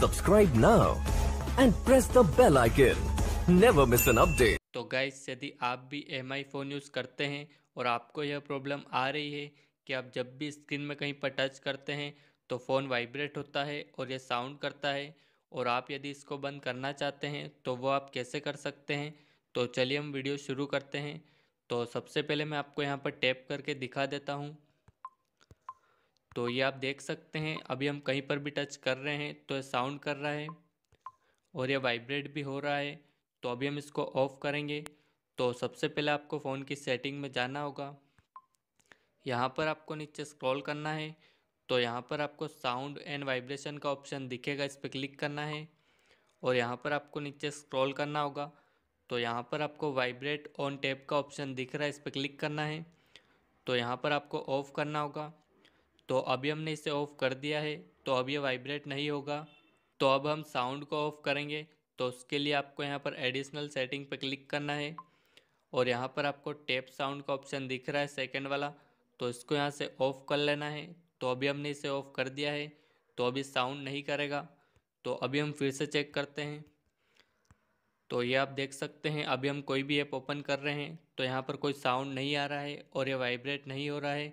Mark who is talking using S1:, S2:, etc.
S1: Subscribe now and press the bell icon. Never miss an update. तो guys यदि आप भी एम आई phone use करते हैं और आपको यह प्रॉब्लम आ रही है कि आप जब भी स्क्रीन में कहीं पर टच करते हैं तो फ़ोन वाइब्रेट होता है और यह साउंड करता है और आप यदि इसको बंद करना चाहते हैं तो वो आप कैसे कर सकते हैं तो चलिए हम वीडियो शुरू करते हैं तो सबसे पहले मैं आपको यहाँ पर टैप करके दिखा देता हूँ तो ये आप देख सकते हैं अभी हम कहीं पर भी टच कर रहे हैं तो ये साउंड कर रहा है और ये वाइब्रेट भी हो रहा है तो अभी हम इसको ऑफ़ करेंगे तो सबसे पहले आपको फ़ोन की सेटिंग में जाना होगा यहाँ पर आपको नीचे स्क्रॉल करना है तो यहाँ पर आपको साउंड एंड वाइब्रेशन का ऑप्शन दिखेगा इस पर क्लिक करना है और यहाँ पर आपको नीचे स्क्रॉल करना होगा तो यहाँ पर आपको वाइब्रेट ऑन टैप का ऑप्शन दिख रहा है इस पर क्लिक करना है तो यहाँ पर आपको ऑफ़ करना होगा तो अभी हमने इसे ऑफ़ कर दिया है तो अब ये वाइब्रेट नहीं होगा तो अब हम साउंड को ऑफ़ करेंगे तो उसके लिए आपको यहाँ पर एडिशनल सेटिंग पर क्लिक करना है और यहाँ पर आपको टेप साउंड का ऑप्शन दिख रहा है सेकेंड वाला तो इसको यहाँ से ऑफ़ कर लेना है तो अभी हमने इसे ऑफ़ कर दिया है तो अभी साउंड नहीं करेगा तो अभी हम फिर से चेक करते हैं तो ये आप देख सकते हैं अभी हम कोई भी ऐप ओपन कर रहे हैं तो यहाँ पर कोई साउंड नहीं आ रहा है और ये वाइब्रेट नहीं हो रहा है